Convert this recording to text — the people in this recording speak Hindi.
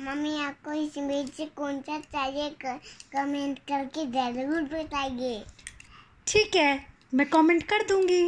मम्मी आपको इस इमेज से कौन सा चाहिए कमेंट करके ज़रूर बताइए ठीक है मैं कमेंट कर दूंगी